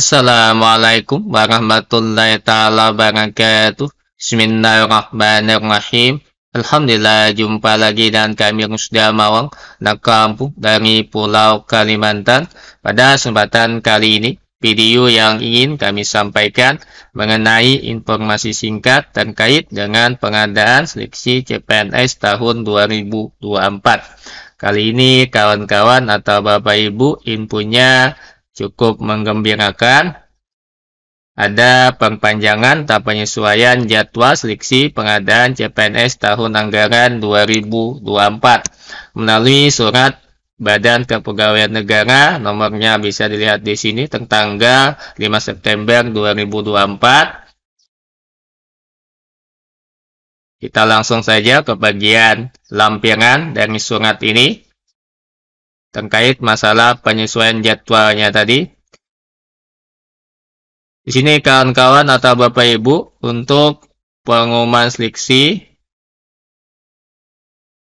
Assalamualaikum warahmatullahi taala wabarakatuh. Bismillahirrahmanirrahim. Alhamdulillah jumpa lagi dan kami yang sudah Mawang dan kampung dari Pulau Kalimantan. Pada kesempatan kali ini, video yang ingin kami sampaikan mengenai informasi singkat dan kait dengan pengadaan seleksi CPNS tahun 2024. Kali ini kawan-kawan atau Bapak Ibu inpunya cukup menggembirakan. Ada perpanjangan tahap penyesuaian jadwal seleksi pengadaan CPNS tahun anggaran 2024 melalui surat Badan Kepegawaian Negara nomornya bisa dilihat di sini tanggal 5 September 2024. Kita langsung saja ke bagian lampiran dari surat ini terkait masalah penyesuaian jadwalnya tadi. Di sini kawan-kawan atau Bapak Ibu untuk pengumuman seleksi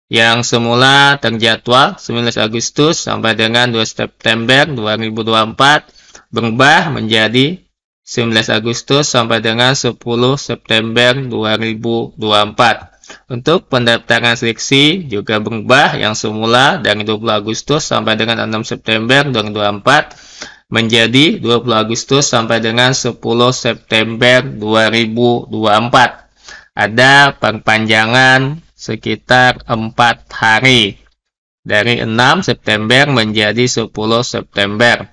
yang semula terjadwal 19 Agustus sampai dengan 2 September 2024 berubah menjadi 19 Agustus sampai dengan 10 September 2024. Untuk pendaftaran seleksi juga berubah yang semula dari 20 Agustus sampai dengan 6 September 2024 menjadi 20 Agustus sampai dengan 10 September 2024. Ada perpanjangan sekitar 4 hari dari 6 September menjadi 10 September.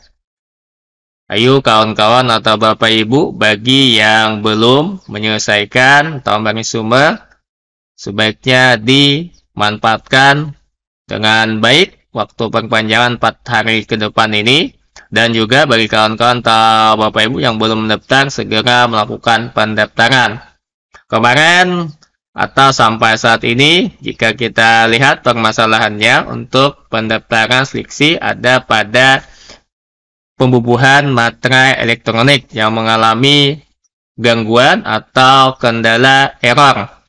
Ayo kawan-kawan atau Bapak Ibu bagi yang belum menyelesaikan tambang sumber sebaiknya dimanfaatkan dengan baik waktu perpanjangan 4 hari ke depan ini dan juga bagi kawan-kawan atau Bapak Ibu yang belum mendaftar segera melakukan pendaftaran. Kemarin atau sampai saat ini jika kita lihat permasalahannya untuk pendaftaran seleksi ada pada pembubuhan materai elektronik yang mengalami gangguan atau kendala error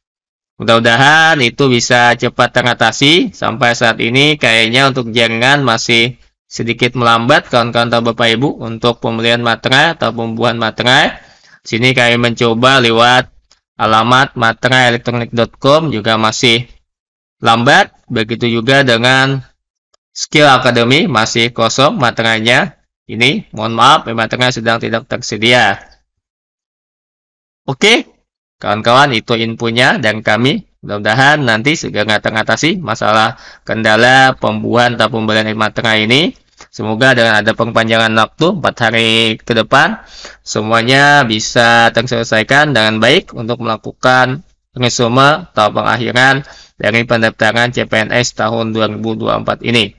Mudah-mudahan itu bisa cepat teratasi. Sampai saat ini kayaknya untuk jangan masih sedikit melambat kawan-kawan atau Bapak Ibu untuk pembelian materai atau pembuahan materai. Sini kami mencoba lewat alamat materaielektronik.com juga masih lambat. Begitu juga dengan Skill Academy masih kosong materainya. Ini mohon maaf eh, materai sedang tidak tersedia. Oke, kawan-kawan itu infonya dan kami mudah-mudahan nanti segera ngatasi masalah kendala pembuahan atau pembelian air mata ini Semoga dengan ada perpanjangan waktu 4 hari ke depan semuanya bisa terselesaikan dengan baik untuk melakukan resume atau pengakhiran dari pendaftaran CPNS tahun 2024 ini.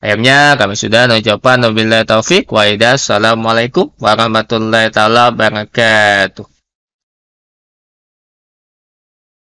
Akhirnya kami sudah mengucapkan wabillahi taufik Waidah Assalamualaikum warahmatullahi taala wabarakatuh.